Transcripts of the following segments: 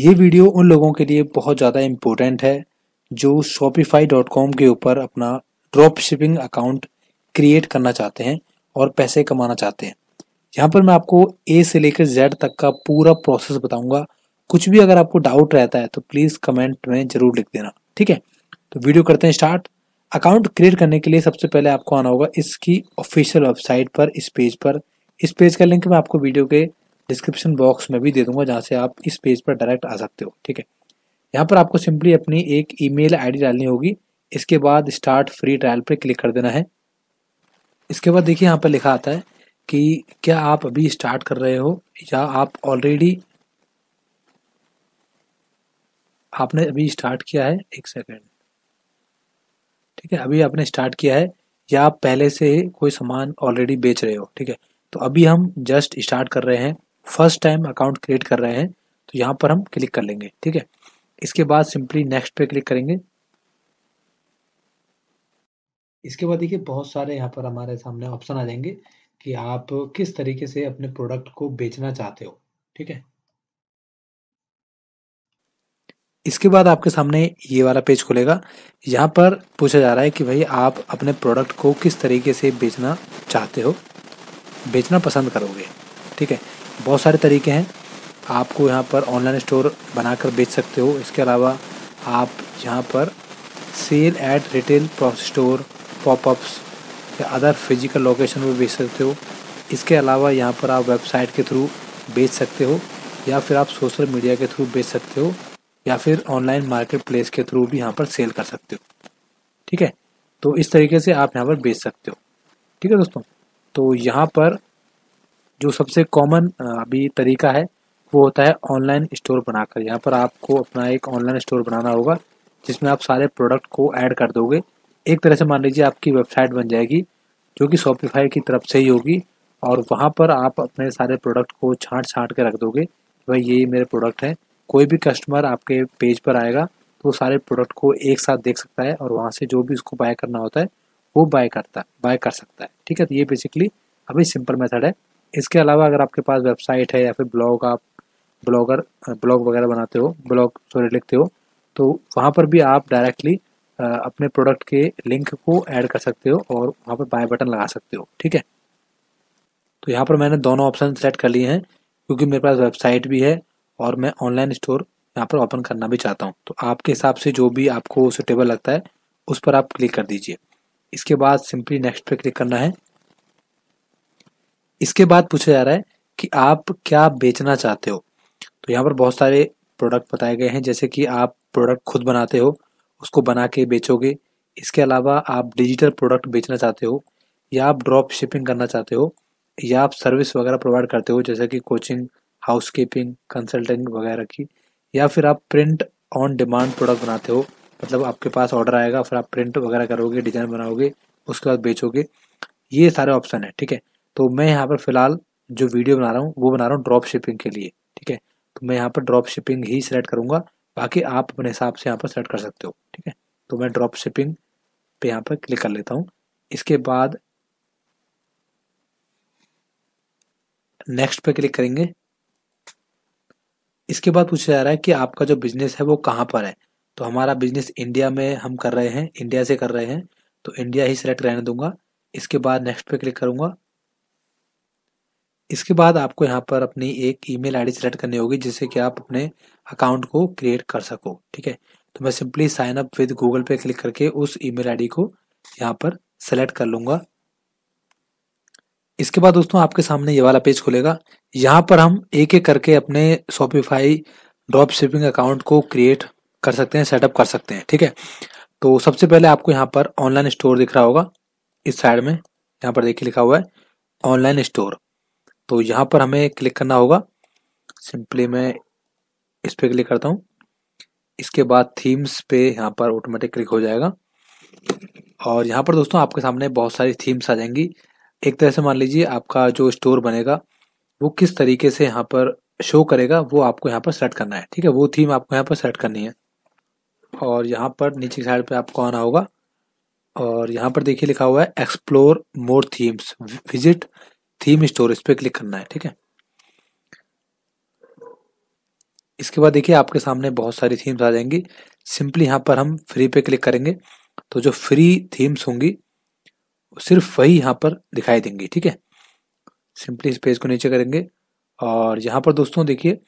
ये वीडियो उन लोगों के लिए बहुत ज़्यादा इम्पोर्टेंट है जो शॉपिफाई डॉट कॉम के ऊपर अपना ड्रॉप शिपिंग अकाउंट क्रिएट करना चाहते हैं और पैसे कमाना चाहते हैं यहाँ पर मैं आपको ए से लेकर जेड तक का पूरा प्रोसेस बताऊंगा कुछ भी अगर आपको डाउट रहता है तो प्लीज़ कमेंट में ज़रूर लिख देना ठीक है तो वीडियो करते हैं स्टार्ट अकाउंट क्रिएट करने के लिए सबसे पहले आपको आना होगा इसकी ऑफिशियल वेबसाइट पर इस पेज पर इस पेज का लिंक मैं आपको वीडियो के डिस्क्रिप्शन बॉक्स में भी दे दूंगा जहाँ से आप इस पेज पर डायरेक्ट आ सकते हो ठीक है यहाँ पर आपको सिंपली अपनी एक ईमेल आईडी डालनी होगी इसके बाद स्टार्ट फ्री ट्रायल पर क्लिक कर देना है इसके बाद देखिए यहाँ पर लिखा आता है कि क्या आप अभी स्टार्ट कर रहे हो या आप ऑलरेडी आपने अभी स्टार्ट किया है एक सेकेंड ठीक है अभी आपने स्टार्ट किया है या आप पहले से कोई सामान ऑलरेडी बेच रहे हो ठीक है तो अभी हम जस्ट स्टार्ट कर रहे हैं फर्स्ट टाइम अकाउंट क्रिएट कर रहे हैं तो यहाँ पर हम क्लिक कर लेंगे ठीक है इसके बाद सिंपली नेक्स्ट पे क्लिक करेंगे इसके बाद देखिए बहुत सारे यहाँ पर हमारे सामने ऑप्शन आ जाएंगे कि आप किस तरीके से अपने प्रोडक्ट को बेचना चाहते हो ठीक है इसके बाद आपके सामने ये वाला पेज खुलेगा यहाँ पर पूछा जा रहा है कि भाई आप अपने प्रोडक्ट को किस तरीके से बेचना चाहते हो बेचना पसंद करोगे ठीक है बहुत सारे तरीके हैं आपको यहाँ पर ऑनलाइन स्टोर बनाकर बेच सकते हो इसके अलावा आप यहाँ पर sell at retail store popups या अदर फिजिकल लोकेशन में बेच सकते हो इसके अलावा यहाँ पर आप वेबसाइट के थ्रू बेच सकते हो या फिर आप सोशल मीडिया के थ्रू बेच सकते हो या फिर ऑनलाइन मार्केट प्लेस के थ्रू भी यहाँ पर सेल कर सकते हो ठीक है तो इस तरीके से आप यहाँ पर बेच सकते हो ठीक है दोस्तों तो यहाँ पर जो सबसे कॉमन अभी तरीका है वो होता है ऑनलाइन स्टोर बनाकर यहाँ पर आपको अपना एक ऑनलाइन स्टोर बनाना होगा जिसमें आप सारे प्रोडक्ट को ऐड कर दोगे एक तरह से मान लीजिए आपकी वेबसाइट बन जाएगी जो कि शॉपिफाई की तरफ से ही होगी और वहाँ पर आप अपने सारे प्रोडक्ट को छाँट छाँट के रख दोगे भाई ये मेरे प्रोडक्ट हैं कोई भी कस्टमर आपके पेज पर आएगा तो सारे प्रोडक्ट को एक साथ देख सकता है और वहाँ से जो भी उसको बाय करना होता है वो बाय करता बाय कर सकता है ठीक है तो ये बेसिकली अभी सिंपल मेथड है इसके अलावा अगर आपके पास वेबसाइट है या फिर ब्लॉग आप ब्लॉगर ब्लॉग वगैरह बनाते हो ब्लॉग सॉरी लिखते हो तो वहाँ पर भी आप डायरेक्टली अपने प्रोडक्ट के लिंक को ऐड कर सकते हो और वहाँ पर बाय बटन लगा सकते हो ठीक है तो यहाँ पर मैंने दोनों ऑप्शन सेलेक्ट कर लिए हैं क्योंकि मेरे पास वेबसाइट भी है और मैं ऑनलाइन स्टोर यहाँ पर ओपन करना भी चाहता हूँ तो आपके हिसाब से जो भी आपको सुटेबल लगता है उस पर आप क्लिक कर दीजिए इसके बाद सिंपली नेक्स्ट पे क्लिक करना है इसके बाद पूछा जा रहा है कि आप क्या बेचना चाहते हो तो यहाँ पर बहुत सारे प्रोडक्ट बताए गए हैं जैसे कि आप प्रोडक्ट खुद बनाते हो उसको बना के बेचोगे इसके अलावा आप डिजिटल प्रोडक्ट बेचना चाहते हो या आप ड्रॉप शिपिंग करना चाहते हो या आप सर्विस वगैरह प्रोवाइड करते हो जैसे कि कोचिंग हाउस कीपिंग कंसल्टिंग वगैरह की या फिर आप प्रिंट ऑन डिमांड प्रोडक्ट बनाते हो मतलब आपके पास ऑर्डर आएगा फिर आप प्रिंट वगैरह करोगे डिजाइन बनाओगे उसके बाद बेचोगे ये सारे ऑप्शन है ठीक है तो मैं यहाँ पर फिलहाल जो वीडियो बना रहा हूँ वो बना रहा हूँ ड्रॉप शिपिंग के लिए ठीक है तो मैं यहाँ पर ड्रॉप शिपिंग ही सिलेक्ट करूँगा बाकी आप अपने हिसाब से यहाँ पर सेलेक्ट कर सकते हो ठीक है तो मैं ड्रॉप शिपिंग पे यहाँ पर क्लिक कर लेता हूँ इसके बाद नेक्स्ट पे क्लिक करेंगे इसके बाद पूछा जा रहा है कि आपका जो बिजनेस है वो कहाँ पर है तो हमारा बिजनेस इंडिया में हम कर रहे हैं इंडिया से कर रहे हैं तो इंडिया ही सिलेक्ट रहने दूंगा इसके बाद नेक्स्ट पे क्लिक करूंगा इसके बाद आपको यहाँ पर अपनी एक ईमेल आईडी सेलेक्ट करनी होगी जिससे कि आप अपने अकाउंट को क्रिएट कर सको ठीक है तो मैं simply sign up with Google पे क्लिक करके उस ईमेल आईडी को यहाँ पर सेलेक्ट कर लूंगा इसके बाद दोस्तों आपके सामने ये वाला पेज खुलेगा यहाँ पर हम एक एक करके अपने शॉपिफाई ड्रॉप शिपिंग अकाउंट को क्रिएट कर सकते हैं सेटअप कर सकते हैं ठीक है तो सबसे पहले आपको यहाँ पर ऑनलाइन स्टोर दिख रहा होगा इस साइड में यहाँ पर देखिए लिखा हुआ है ऑनलाइन स्टोर तो यहाँ पर हमें क्लिक करना होगा सिंपली मैं इस पर क्लिक करता हूँ इसके बाद थीम्स पे यहाँ पर ऑटोमेटिक क्लिक हो जाएगा और यहाँ पर दोस्तों आपके सामने बहुत सारी थीम्स आ जाएंगी एक तरह से मान लीजिए आपका जो स्टोर बनेगा वो किस तरीके से यहाँ पर शो करेगा वो आपको यहाँ पर सेलेक्ट करना है ठीक है वो थीम आपको यहाँ पर सेलेक्ट करनी है और यहाँ पर नीचे की साइड पर आपको आना होगा और यहाँ पर देखिए लिखा हुआ है explore more themes visit theme store इस पर क्लिक करना है ठीक है इसके बाद देखिए आपके सामने बहुत सारी थीम्स आ जाएंगी सिंपली यहाँ पर हम फ्री पे क्लिक करेंगे तो जो फ्री थीम्स होंगी सिर्फ वही यहाँ पर दिखाई देंगी ठीक है सिंपली इस पेज को नीचे करेंगे और यहाँ पर दोस्तों देखिए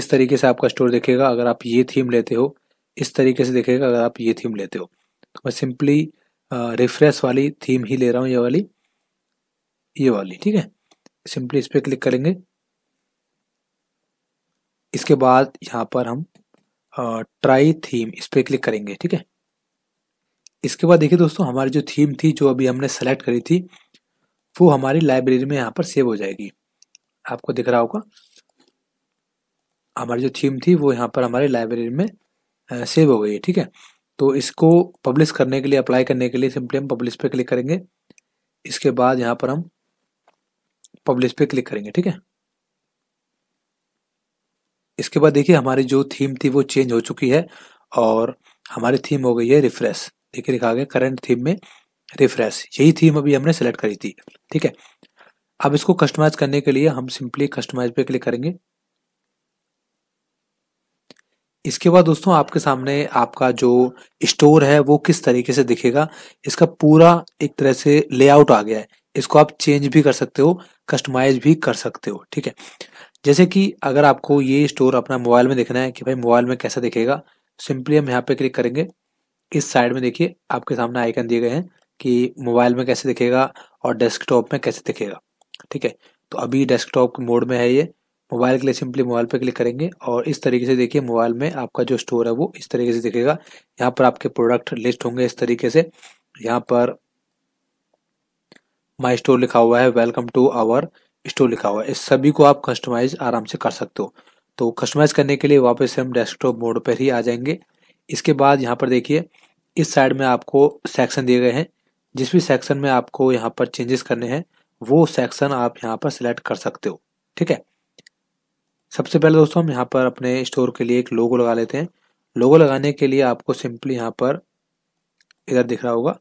इस तरीके से आपका स्टोर देखेगा अगर आप ये थीम लेते हो इस तरीके से देखेगा अगर आप ये थीम लेते हो तो मैं सिंपली रिफ्रेश वाली थीम ही ले रहा हूँ ये वाली ये वाली ठीक है सिंपली इस पर क्लिक करेंगे इसके बाद यहाँ पर हम ट्राई थीम इस पर क्लिक करेंगे ठीक है इसके बाद देखिए दोस्तों हमारी जो थीम थी जो अभी हमने सेलेक्ट करी थी वो हमारी लाइब्रेरी में यहाँ पर सेव हो जाएगी आपको दिख रहा होगा हमारी जो थीम थी वो यहाँ पर हमारी लाइब्रेरी में सेव हो गई है ठीक है तो इसको पब्लिश करने के लिए अप्लाई करने के लिए सिंपली हम पब्लिश पे क्लिक करेंगे इसके बाद यहाँ पर हम पब्लिश पे क्लिक करेंगे ठीक है इसके बाद देखिए हमारी जो थीम थी वो चेंज हो चुकी है और हमारी थीम हो गई है रिफ्रेश देखिए लिखा गया करंट थीम में रिफ्रेश यही थीम अभी हमने सेलेक्ट करी थी ठीक है अब इसको कस्टमाइज करने के लिए हम सिंपली कस्टमाइज पे क्लिक करेंगे इसके बाद दोस्तों आपके सामने आपका जो स्टोर है वो किस तरीके से दिखेगा इसका पूरा एक तरह से लेआउट आ गया है इसको आप चेंज भी कर सकते हो कस्टमाइज भी कर सकते हो ठीक है जैसे कि अगर आपको ये स्टोर अपना मोबाइल में देखना है कि भाई मोबाइल में कैसा दिखेगा सिंपली हम यहाँ पे क्लिक करेंगे इस साइड में देखिए आपके सामने आइकन दिए गए हैं कि मोबाइल में कैसे दिखेगा और डेस्कटॉप में कैसे दिखेगा ठीक है तो अभी डेस्कटॉप मोड में है ये मोबाइल के लिए सिंपली मोबाइल पे क्लिक करेंगे और इस तरीके से देखिए मोबाइल में आपका जो स्टोर है वो इस तरीके से दिखेगा यहाँ पर आपके प्रोडक्ट लिस्ट होंगे इस तरीके से यहाँ पर माई स्टोर लिखा हुआ है वेलकम टू आवर स्टोर लिखा हुआ है इस सभी को आप कस्टमाइज आराम से कर सकते हो तो कस्टमाइज करने के लिए वापस से हम डेस्कटॉप मोड पर ही आ जाएंगे इसके बाद यहाँ पर देखिए इस साइड में आपको सेक्शन दिए गए हैं जिस भी सेक्शन में आपको यहाँ पर चेंजेस करने हैं वो सेक्शन आप यहाँ पर सिलेक्ट कर सकते हो ठीक है सबसे पहले दोस्तों हम यहाँ पर अपने स्टोर के लिए एक लोगो लगा लेते हैं लोगो लगाने के लिए आपको सिंपली यहाँ पर इधर दिख रहा होगा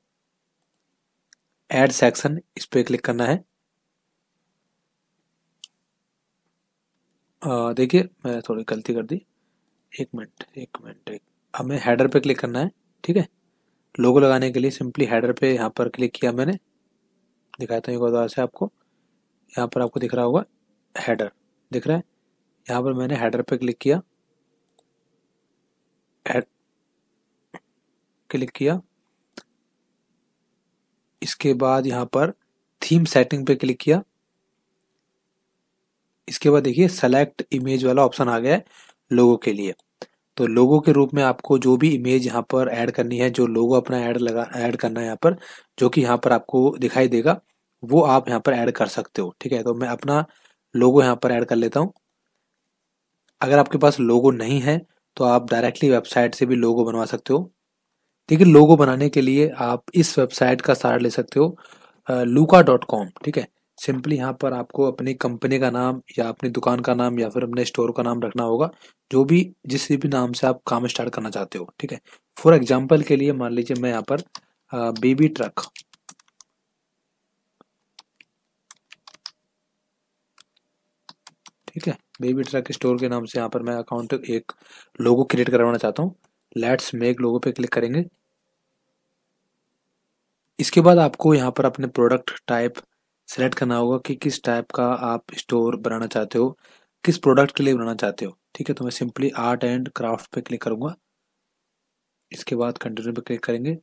ऐड सेक्शन इस पर क्लिक करना है देखिए मैं थोड़ी गलती कर दी एक मिनट एक मिनट एक हमें हेडर पे क्लिक करना है ठीक है लोगो लगाने के लिए सिंपली हेडर पे यहाँ पर क्लिक किया मैंने दिखाया था एक बार से आपको यहाँ पर आपको दिख रहा होगा हेडर दिख रहा है यहाँ पर मैंने हेडर पे क्लिक किया क्लिक किया इसके बाद यहाँ पर थीम सेटिंग पे क्लिक किया इसके बाद देखिए सेलेक्ट इमेज वाला ऑप्शन आ गया है लोगों के लिए तो लोगों के रूप में आपको जो भी इमेज यहाँ पर ऐड करनी है जो लोगो अपना ऐड लगा ऐड करना है यहाँ पर जो कि यहाँ पर आपको दिखाई देगा वो आप यहाँ पर ऐड कर सकते हो ठीक है तो मैं अपना लोगो यहाँ पर ऐड कर लेता हूँ अगर आपके पास लोगो नहीं है तो आप डायरेक्टली वेबसाइट से भी लोगो बनवा सकते हो देखिए लोगो बनाने के लिए आप इस वेबसाइट का सहारा ले सकते हो लूका डॉट कॉम ठीक है सिंपली यहाँ पर आपको अपनी कंपनी का नाम या अपनी दुकान का नाम या फिर अपने स्टोर का नाम रखना होगा जो भी जिस भी नाम से आप काम स्टार्ट करना चाहते हो ठीक है फॉर एग्जाम्पल के लिए मान लीजिए मैं यहाँ पर बेबी ट्रक ठीक है बेबी ट्रक स्टोर के नाम से यहाँ पर मैं अकाउंट एक लोगो क्रिएट करवाना चाहता हूँ लेट्स मेक लोगो पे क्लिक करेंगे इसके बाद आपको यहाँ पर अपने प्रोडक्ट टाइप सेलेक्ट करना होगा कि किस टाइप का आप स्टोर बनाना चाहते हो किस प्रोडक्ट के लिए बनाना चाहते हो ठीक है तो मैं सिंपली आर्ट एंड क्राफ्ट पे क्लिक करूँगा इसके बाद कंटिन्यू पे क्लिक करेंगे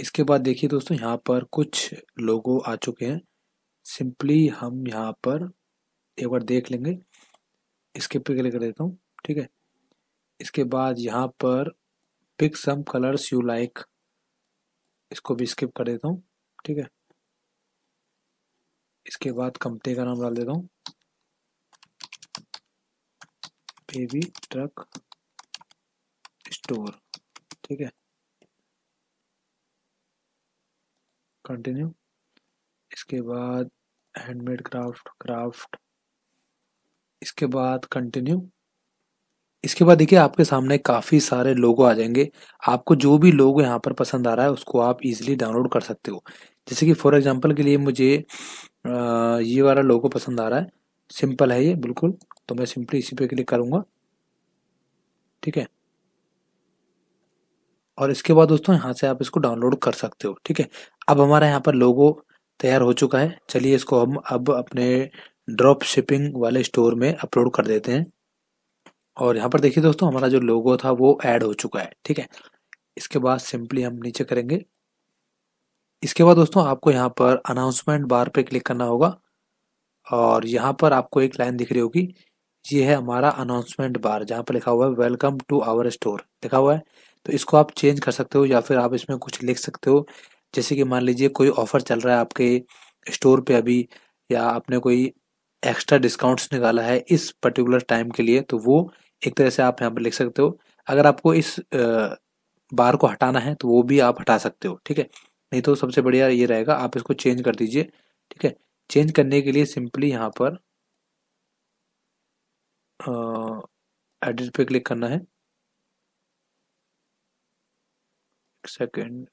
इसके बाद देखिए दोस्तों यहाँ पर कुछ लोगो आ चुके हैं सिंपली हम यहाँ पर एक बार देख लेंगे इसके पे क्लिक कर देता हूँ ठीक है इसके बाद यहाँ पर pick some colours you like इसको भी स्किप कर देता हूँ ठीक है इसके बाद कंपनी का नाम डाल देता हूँ बेबी ट्रक स्टोर ठीक है कंटिन्यू इसके बाद हैंडमेड क्राफ्ट क्राफ्ट इसके बाद कंटिन्यू इसके बाद देखिए आपके सामने काफ़ी सारे लोगो आ जाएंगे आपको जो भी लोगो यहाँ पर पसंद आ रहा है उसको आप इजीली डाउनलोड कर सकते हो जैसे कि फॉर एग्जांपल के लिए मुझे ये वाला लोगो पसंद आ रहा है सिंपल है ये बिल्कुल तो मैं सिंपली इसी पे क्लिक करूँगा ठीक है और इसके बाद दोस्तों यहाँ से आप इसको डाउनलोड कर सकते हो ठीक है अब हमारा यहाँ पर लोगो तैयार हो चुका है चलिए इसको हम अब अपने ड्रॉप शिपिंग वाले स्टोर में अपलोड कर देते हैं और यहाँ पर देखिए दोस्तों हमारा जो लोगो था वो ऐड हो चुका है ठीक है इसके बाद सिंपली हम नीचे करेंगे इसके बाद दोस्तों आपको यहाँ पर अनाउंसमेंट बार पे क्लिक करना होगा और यहाँ पर आपको एक लाइन दिख रही होगी ये है हमारा अनाउंसमेंट बार जहाँ पर लिखा हुआ है वेलकम टू आवर स्टोर लिखा हुआ है तो इसको आप चेंज कर सकते हो या फिर आप इसमें कुछ लिख सकते हो जैसे कि मान लीजिए कोई ऑफर चल रहा है आपके स्टोर पे अभी या आपने कोई एक्स्ट्रा डिस्काउंट्स निकाला है इस पर्टिकुलर टाइम के लिए तो वो एक तरह से आप यहाँ पर लिख सकते हो अगर आपको इस बार को हटाना है तो वो भी आप हटा सकते हो ठीक है नहीं तो सबसे बढ़िया ये रहेगा आप इसको चेंज कर दीजिए ठीक है चेंज करने के लिए सिंपली यहाँ पर एडिट पे क्लिक करना है सेकेंड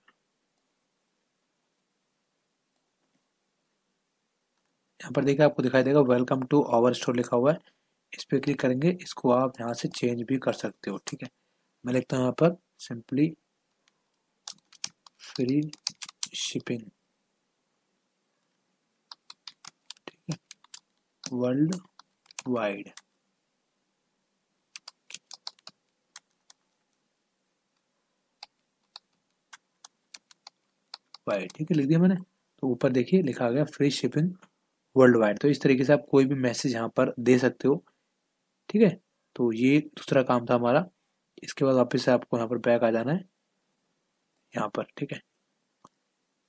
यहाँ पर देखिए आपको दिखाई देगा वेलकम टू आवर स्टोर लिखा हुआ है इस पर क्लिक करेंगे इसको आप यहाँ से चेंज भी कर सकते हो ठीक है मैं लिखता हूँ यहाँ पर सिंपली फ्री शिपिंग ठीक है वर्ल्ड वाइड वाइड ठीक है लिख दिया मैंने तो ऊपर देखिए लिखा गया फ्री शिपिंग वर्ल्ड वाइड तो इस तरीके से आप कोई भी मैसेज यहाँ पर दे सकते हो ठीक है तो ये दूसरा काम था हमारा इसके बाद वापस से आपको यहाँ पर बैक आ जाना है यहाँ पर ठीक है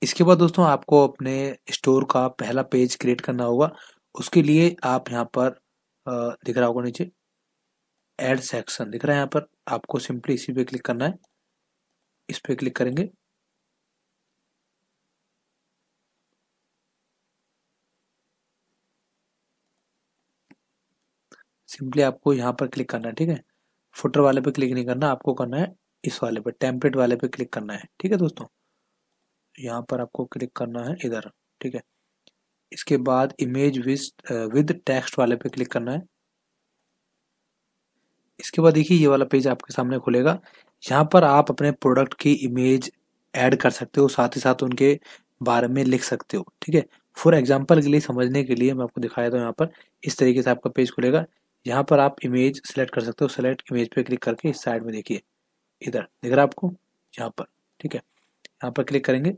इसके बाद दोस्तों आपको अपने स्टोर का पहला पेज क्रिएट करना होगा उसके लिए आप यहाँ पर दिख रहा होगा नीचे एड सेक्शन दिख रहा है यहाँ पर आपको सिंपली इसी पे क्लिक करना है इस पर क्लिक करेंगे सिंपली आपको यहाँ पर क्लिक करना है ठीक है फुटर वाले पे क्लिक नहीं करना आपको करना है इस वाले पे टेम्पलेट वाले पे क्लिक करना है ठीक है दोस्तों यहाँ पर आपको क्लिक करना है इधर ठीक है इसके बाद इमेज विद विद टेक्स्ट वाले पे क्लिक करना है इसके बाद देखिए ये वाला पेज आपके सामने खुलेगा यहाँ पर आप अपने प्रोडक्ट की इमेज ऐड कर सकते हो साथ ही साथ उनके बारे में लिख सकते हो ठीक है फॉर एग्जाम्पल के लिए समझने के लिए मैं आपको दिखाया था यहाँ पर इस तरीके से आपका पेज खुलेगा यहाँ पर आप इमेज सेलेक्ट कर सकते हो सेलेक्ट इमेज पे क्लिक करके इस साइड में देखिए इधर दिख रहा है आपको यहाँ पर ठीक है यहाँ पर क्लिक करेंगे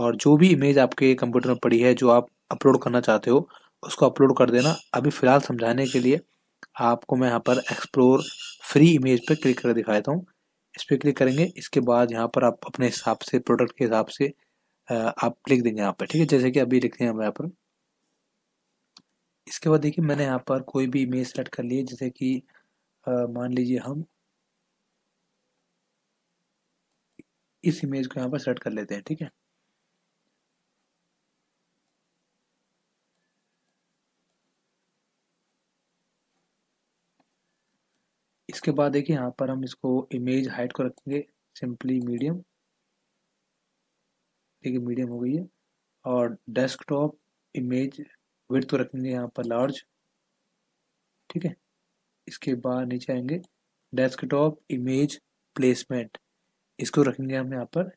और जो भी इमेज आपके कंप्यूटर में पड़ी है जो आप अपलोड करना चाहते हो उसको अपलोड कर देना अभी फ़िलहाल समझाने के लिए आपको मैं यहाँ पर एक्सप्लोर फ्री इमेज पर क्लिक करके दिखा देता हूँ इस पर क्लिक करेंगे इसके बाद यहाँ पर आप अपने हिसाब से प्रोडक्ट के हिसाब से आप लिख देंगे यहाँ पर ठीक है जैसे कि अभी लिखते हैं हम यहाँ पर इसके बाद देखिए मैंने यहाँ पर कोई भी इमेज सेलेक्ट कर लिए जैसे कि मान लीजिए हम इस इमेज को यहाँ पर सेलेक्ट कर लेते हैं ठीक है इसके बाद देखिए यहाँ पर हम इसको इमेज हाइट को रखेंगे सिंपली मीडियम देखिए मीडियम हो गई है और डेस्कटॉप इमेज वेट तो रखेंगे यहाँ पर लार्ज ठीक है इसके बाद नीचे आएंगे डेस्कटॉप इमेज प्लेसमेंट इसको रखेंगे हम यहाँ पर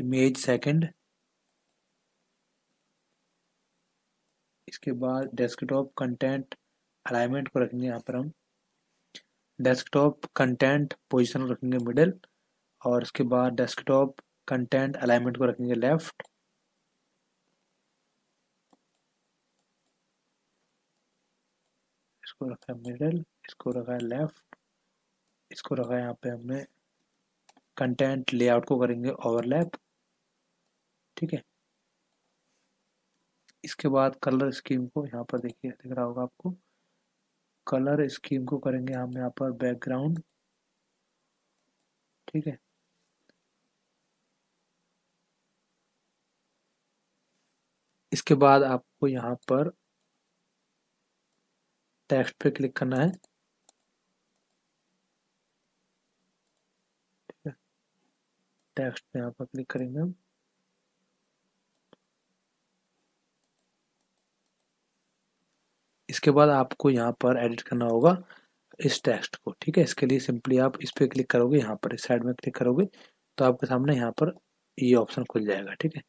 इमेज सेकंड इसके बाद डेस्कटॉप कंटेंट अलाइनमेंट को रखेंगे यहाँ पर हम डेस्कटॉप कंटेंट पोजिशन को रखेंगे मिडल और इसके बाद डेस्कटॉप कंटेंट अलाइनमेंट को रखेंगे लेफ्ट इसको रखा है मिडल इसको रखा है लेफ्ट इसको रखा है यहाँ पे हमने कंटेंट लेआउट को करेंगे ओवरलैप ठीक है इसके बाद कलर स्कीम को यहाँ पर देखिए दिख रहा होगा आपको कलर स्कीम को करेंगे हम यहाँ पर बैकग्राउंड ठीक है इसके बाद आपको यहाँ पर टेक्स्ट पे क्लिक करना है टेक्स्ट पे यहाँ पर क्लिक करेंगे हम इसके बाद आपको यहाँ पर एडिट करना होगा इस टेक्स्ट को ठीक है इसके लिए सिंपली आप इस पर क्लिक करोगे यहाँ पर इस साइड में क्लिक करोगे तो आपके सामने यहाँ पर ये ऑप्शन खुल जाएगा ठीक है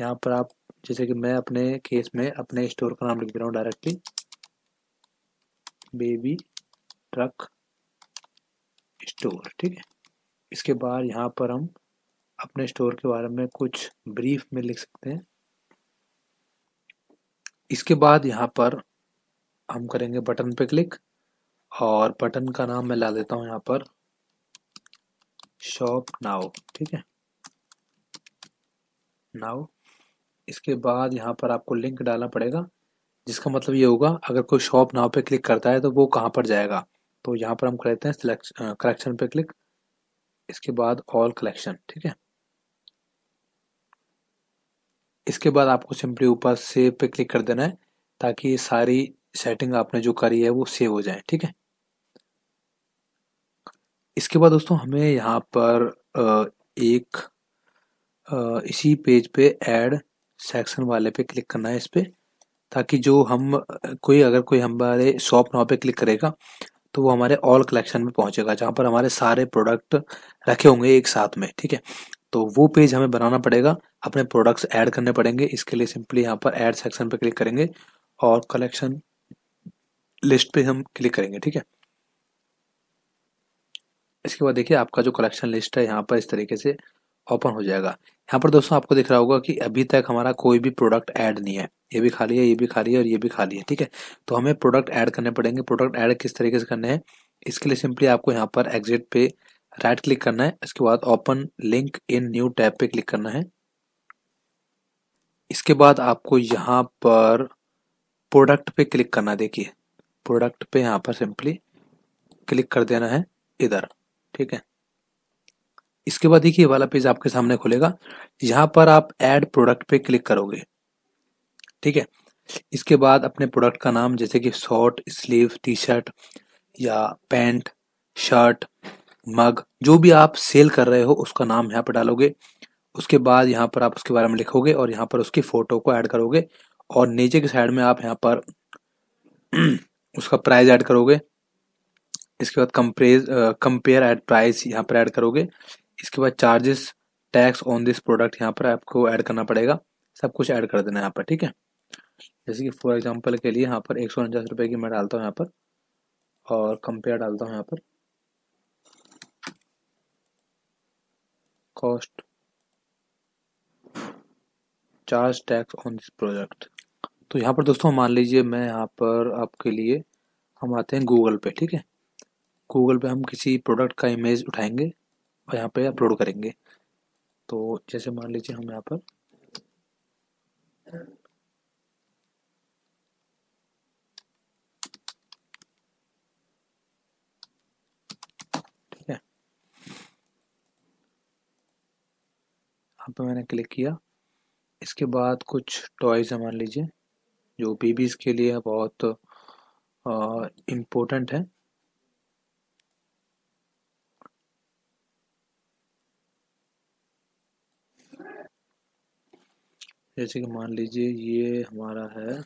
यहाँ पर आप जैसे कि मैं अपने केस में अपने स्टोर का नाम लिख दे रहा हूँ डायरेक्टली बेबी ट्रक स्टोर ठीक है इसके बाद यहाँ पर हम अपने स्टोर के बारे में कुछ ब्रीफ में लिख सकते हैं इसके बाद यहाँ पर हम करेंगे बटन पे क्लिक और बटन का नाम मैं ला देता हूँ यहाँ पर शॉप नाउ ठीक है नाउ इसके बाद यहाँ पर आपको लिंक डालना पड़ेगा जिसका मतलब ये होगा अगर कोई शॉप नाव पे क्लिक करता है तो वो कहाँ पर जाएगा तो यहाँ पर हम कर लेते हैं कलेक्शन पे क्लिक इसके बाद ऑल कलेक्शन ठीक है इसके बाद आपको सिंपली ऊपर सेव पे क्लिक कर देना है ताकि सारी सेटिंग आपने जो करी है वो सेव हो जाए ठीक है इसके बाद दोस्तों हमें यहाँ पर एक इसी पेज पे ऐड सेक्शन वाले पे क्लिक करना है इस पर ताकि जो हम कोई अगर कोई हमारे शॉप नाव पे क्लिक करेगा तो वो हमारे ऑल कलेक्शन में पहुंचेगा जहाँ पर हमारे सारे प्रोडक्ट रखे होंगे एक साथ में ठीक है तो वो पेज हमें बनाना पड़ेगा अपने प्रोडक्ट्स ऐड करने पड़ेंगे इसके लिए सिंपली यहाँ पर ऐड सेक्शन पर क्लिक करेंगे और कलेक्शन लिस्ट पे हम क्लिक करेंगे ठीक है इसके बाद देखिए आपका जो कलेक्शन लिस्ट है यहाँ पर इस तरीके से ओपन हो जाएगा यहाँ पर दोस्तों आपको दिख रहा होगा कि अभी तक हमारा कोई भी प्रोडक्ट ऐड नहीं है ये भी खाली है ये भी खाली है और ये भी खाली है ठीक है तो हमें प्रोडक्ट ऐड करने पड़ेंगे प्रोडक्ट ऐड किस तरीके से करने हैं इसके लिए सिंपली आपको यहाँ पर एग्जिट पे राइट क्लिक करना है इसके बाद open link in new tab पे क्लिक करना है इसके बाद आपको यहाँ पर प्रोडक्ट पे क्लिक करना देखिए प्रोडक्ट पे यहाँ पर सिंपली क्लिक कर देना है इधर ठीक है इसके बाद देखिए वाला पेज आपके सामने खुलेगा यहाँ पर आप ऐड प्रोडक्ट पे क्लिक करोगे ठीक है इसके बाद अपने प्रोडक्ट का नाम जैसे कि शॉर्ट स्लीव टी शर्ट या पैंट शर्ट मग जो भी आप सेल कर रहे हो उसका नाम यहाँ पर डालोगे उसके बाद यहाँ पर आप उसके बारे में लिखोगे और यहाँ पर उसकी फ़ोटो को ऐड करोगे और नीचे के साइड में आप यहाँ पर उसका प्राइस ऐड करोगे इसके बाद कंप्रेज कंपेयर ऐड प्राइस यहाँ पर ऐड करोगे इसके बाद charges tax on this product यहाँ पर आपको ऐड करना पड़ेगा सब कुछ ऐड कर देना यहाँ पर ठीक है जैसे कि फॉर एग्जांपल के लिए यहाँ पर एक सौ उनचास की मैं डालता हूँ यहाँ पर और कंपेयर डालता हूँ यहाँ पर cost charge tax on this product तो यहाँ पर दोस्तों मान लीजिए मैं यहाँ पर आपके लिए हम आते हैं गूगल पे ठीक है गूगल पे हम किसी प्रोडक्ट का इमेज उठाएंगे यहाँ पे अपलोड करेंगे तो जैसे मान लीजिए हम यहाँ पर यहाँ पे मैंने क्लिक किया इसके बाद कुछ टॉयज़ है मान लीजिए जो बेबीज़ के लिए बहुत इम्पोर्टेंट है जैसे कि मान लीजिए ये हमारा है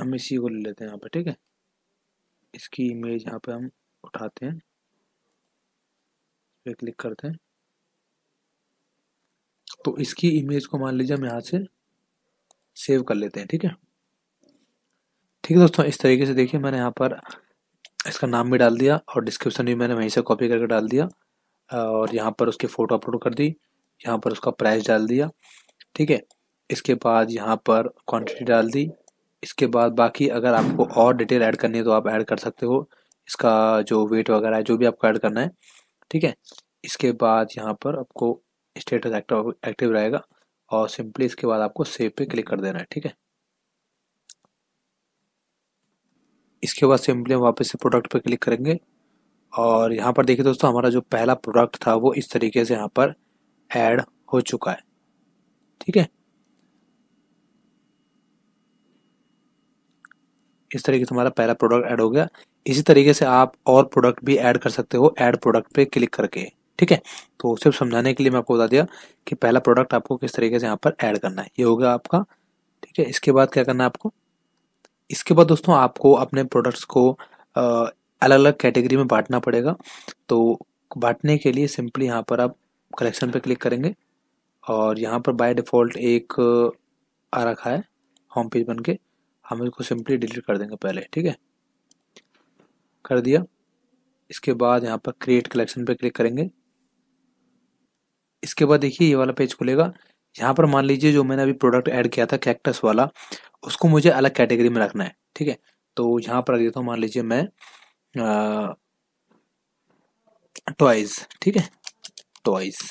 हम इसी को ले लेते हैं यहाँ पे ठीक है इसकी इमेज यहाँ पे हम उठाते हैं पे क्लिक करते हैं तो इसकी इमेज को मान लीजिए हम यहाँ से सेव कर लेते हैं ठीक है ठीक है दोस्तों इस तरीके से देखिए मैंने यहाँ पर इसका नाम भी डाल दिया और डिस्क्रिप्शन भी मैंने वहीं से कॉपी करके डाल दिया और यहाँ पर उसकी फ़ोटो अपलोड कर दी यहाँ पर उसका प्राइस डाल दिया ठीक है इसके बाद यहाँ पर क्वांटिटी डाल दी इसके बाद बाकी अगर आपको और डिटेल ऐड करनी है तो आप ऐड कर सकते हो इसका जो वेट वगैरह है जो भी आपको ऐड करना है ठीक है इसके बाद यहाँ पर आपको स्टेटस एक्टिव एक्टिव रहेगा और सिंपली इसके बाद आपको सेव पे क्लिक कर देना है ठीक है इसके बाद सिंपली हम वापस से प्रोडक्ट पे क्लिक करेंगे और यहाँ पर देखिए दोस्तों हमारा जो पहला प्रोडक्ट था वो इस तरीके से यहाँ पर ऐड हो चुका है ठीक है इस तरीके से हमारा पहला प्रोडक्ट ऐड हो गया इसी तरीके से आप और प्रोडक्ट भी ऐड कर सकते हो ऐड प्रोडक्ट पे क्लिक करके ठीक है तो सिर्फ समझाने के लिए मैं आपको बता दिया कि पहला प्रोडक्ट आपको किस तरीके से यहाँ पर ऐड करना है ये हो गया आपका ठीक है इसके बाद क्या करना है आपको इसके बाद दोस्तों आपको अपने प्रोडक्ट्स को अलग अलग कैटेगरी में बांटना पड़ेगा तो बांटने के लिए सिंपली यहाँ पर आप कलेक्शन पर क्लिक करेंगे और यहाँ पर बाय डिफ़ॉल्ट एक आ रखा है होम पेज बन के हम इसको सिंपली डिलीट कर देंगे पहले ठीक है कर दिया इसके बाद यहाँ पर क्रिएट कलेक्शन पे क्लिक करेंगे इसके बाद देखिए ये वाला पेज खुलेगा यहाँ पर मान लीजिए जो मैंने अभी प्रोडक्ट ऐड किया था कैक्टस वाला उसको मुझे अलग कैटेगरी में रखना है ठीक है तो यहाँ पर रख देता हूँ मान लीजिए मैं टॉयज ठीक है टॉयज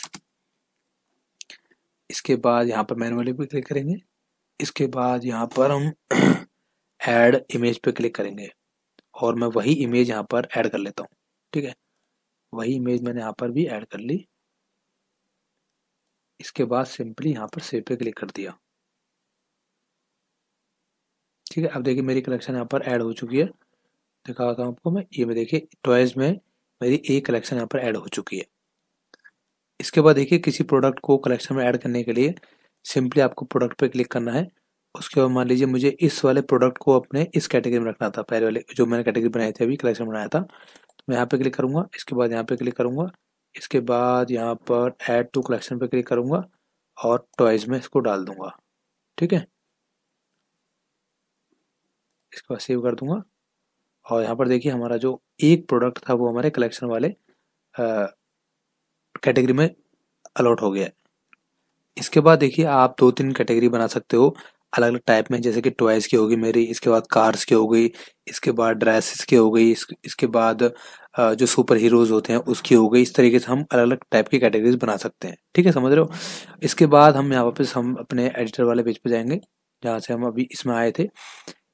इसके बाद यहाँ पर मैनुअली पे क्लिक करेंगे इसके बाद यहाँ पर हम ऐड इमेज पे क्लिक करेंगे और मैं वही इमेज यहाँ पर ऐड कर लेता हूँ ठीक है वही इमेज मैंने यहाँ पर भी ऐड कर ली इसके बाद सिंपली यहाँ पर सेव पे क्लिक कर दिया ठीक है अब देखिए मेरी कलेक्शन यहाँ पर ऐड हो चुकी है दिखाता हूँ आपको मैं ये देखिए टॉयज़ में मेरी एक कलेक्शन यहाँ पर ऐड हो चुकी है इसके बाद देखिए किसी प्रोडक्ट को कलेक्शन में ऐड करने के लिए सिंपली आपको प्रोडक्ट पे क्लिक करना है उसके बाद मान लीजिए मुझे इस वाले प्रोडक्ट को अपने इस कैटेगरी में रखना था पहले वाले जो मैंने कैटेगरी बनाई थी अभी कलेक्शन बनाया था तो मैं यहाँ पे क्लिक करूँगा इसके बाद यहाँ पे क्लिक करूँगा इसके बाद यहाँ पर ऐड टू कलेक्शन पे क्लिक करूँगा और टॉयज में इसको डाल दूंगा ठीक है इसके बाद सेव कर दूंगा और यहाँ पर देखिए हमारा जो एक प्रोडक्ट था वो हमारे कलेक्शन वाले आ, कैटेगरी में अलॉट हो गया है इसके बाद देखिए आप दो तीन कैटेगरी बना सकते हो अलग अलग टाइप में जैसे कि टॉयज़ की होगी मेरी इसके बाद कार्स की हो गई इसके बाद ड्रेसेस की हो गई इसके बाद जो सुपर हीरोज़ होते हैं उसकी हो गई इस तरीके से हम अलग अलग टाइप की कैटेगरीज बना सकते हैं ठीक है समझ रहे हो इसके बाद हम यहाँ वापस हम अपने एडिटर वाले पेज पर जाएंगे जहाँ से हम अभी इसमें आए थे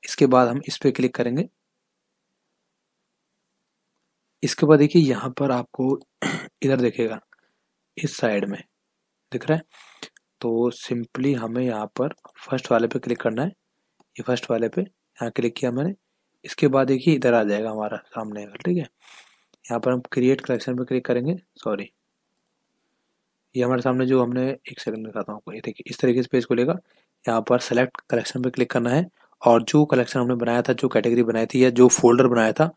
इसके बाद हम इस पर क्लिक करेंगे इसके बाद देखिए यहाँ पर आपको इधर देखेगा इस साइड में दिख रहा है तो सिंपली हमें यहाँ पर फर्स्ट वाले पे क्लिक करना है ये फर्स्ट वाले पे यहाँ क्लिक किया मैंने इसके बाद देखिए इधर आ जाएगा हमारा सामने ठीक है यहाँ पर हम क्रिएट कलेक्शन पे क्लिक करेंगे सॉरी ये हमारे सामने जो हमने एक सेकंड दिखाता हूँ आपको ये देखिए इस तरीके से पेज खुलेगा यहाँ पर सेलेक्ट कलेक्शन पे क्लिक करना है और जो कलेक्शन हमने बनाया था जो कैटेगरी बनाई थी या जो फोल्डर बनाया था